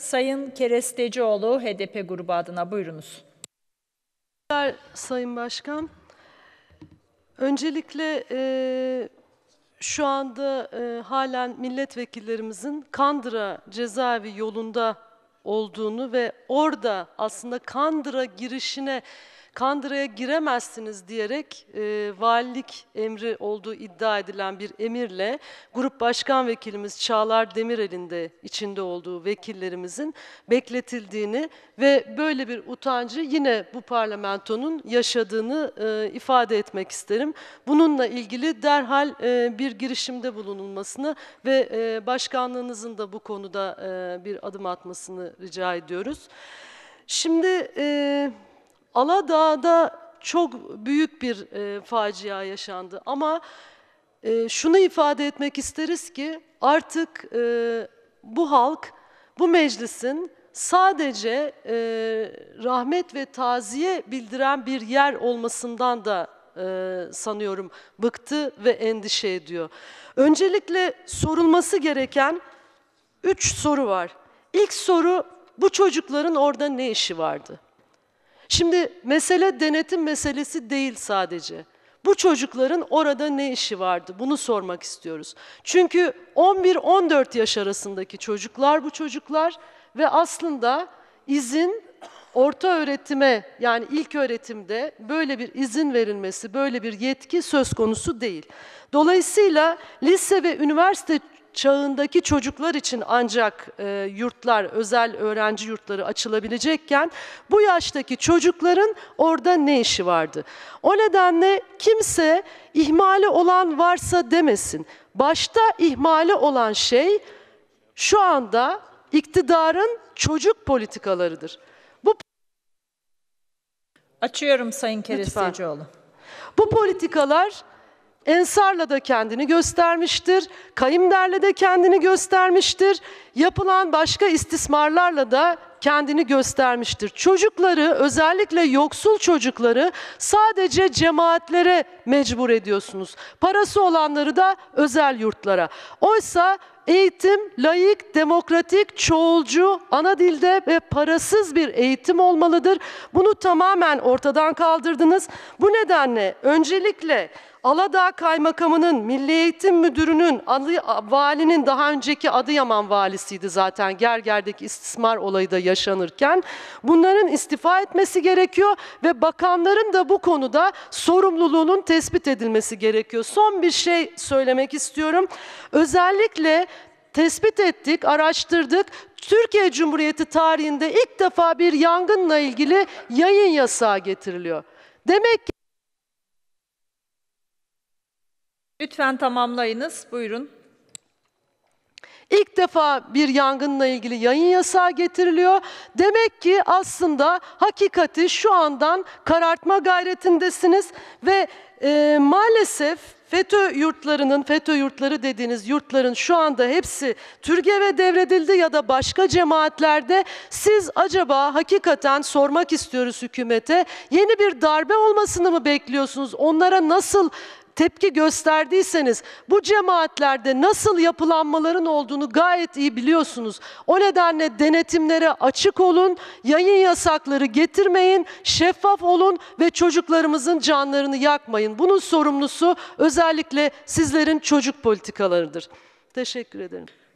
Sayın Kerestecioğlu, HDP grubu adına buyurunuz. Sayın Başkan, öncelikle e, şu anda e, halen milletvekillerimizin Kandıra cezaevi yolunda olduğunu ve orada aslında Kandıra girişine Kandıra'ya giremezsiniz diyerek e, valilik emri olduğu iddia edilen bir emirle grup başkan vekilimiz Çağlar Demirel'in de içinde olduğu vekillerimizin bekletildiğini ve böyle bir utancı yine bu parlamentonun yaşadığını e, ifade etmek isterim. Bununla ilgili derhal e, bir girişimde bulunulmasını ve e, başkanlığınızın da bu konuda e, bir adım atmasını rica ediyoruz. Şimdi... E, Aladağ'da çok büyük bir e, facia yaşandı ama e, şunu ifade etmek isteriz ki artık e, bu halk, bu meclisin sadece e, rahmet ve taziye bildiren bir yer olmasından da e, sanıyorum bıktı ve endişe ediyor. Öncelikle sorulması gereken üç soru var. İlk soru bu çocukların orada ne işi vardı? Şimdi mesele denetim meselesi değil sadece. Bu çocukların orada ne işi vardı? Bunu sormak istiyoruz. Çünkü 11-14 yaş arasındaki çocuklar bu çocuklar ve aslında izin orta öğretime yani ilk öğretimde böyle bir izin verilmesi, böyle bir yetki söz konusu değil. Dolayısıyla lise ve üniversite çağındaki çocuklar için ancak e, yurtlar, özel öğrenci yurtları açılabilecekken bu yaştaki çocukların orada ne işi vardı? O nedenle kimse ihmali olan varsa demesin. Başta ihmali olan şey şu anda iktidarın çocuk politikalarıdır. Bu Açıyorum Sayın Keresecioğlu. Bu politikalar Ensar'la da kendini göstermiştir, Kayımder'le de kendini göstermiştir, yapılan başka istismarlarla da kendini göstermiştir. Çocukları, özellikle yoksul çocukları sadece cemaatlere mecbur ediyorsunuz. Parası olanları da özel yurtlara. Oysa eğitim layık, demokratik, çoğulcu, ana dilde ve parasız bir eğitim olmalıdır. Bunu tamamen ortadan kaldırdınız. Bu nedenle öncelikle Aladağ Kaymakamı'nın, Milli Eğitim Müdürü'nün, valinin daha önceki Adıyaman valisiydi zaten Gerger'deki istismar olayı da yaşanırken. Bunların istifa etmesi gerekiyor ve bakanların da bu konuda sorumluluğunun tespit edilmesi gerekiyor. Son bir şey söylemek istiyorum. Özellikle tespit ettik, araştırdık. Türkiye Cumhuriyeti tarihinde ilk defa bir yangınla ilgili yayın yasağı getiriliyor. Demek ki Lütfen tamamlayınız. Buyurun. İlk defa bir yangınla ilgili yayın yasağı getiriliyor. Demek ki aslında hakikati şu andan karartma gayretindesiniz ve e, maalesef FETÖ yurtlarının, FETÖ yurtları dediğiniz yurtların şu anda hepsi TÜRGEV'e devredildi ya da başka cemaatlerde. Siz acaba hakikaten sormak istiyoruz hükümete yeni bir darbe olmasını mı bekliyorsunuz? Onlara nasıl tepki gösterdiyseniz bu cemaatlerde nasıl yapılanmaların olduğunu gayet iyi biliyorsunuz. O nedenle denetimlere açık olun, yayın yasakları getirmeyin, şeffaf olun ve çocuklarımızın canlarını yakmayın. Bunun sorumlusu özellikle sizlerin çocuk politikalarıdır. Teşekkür ederim.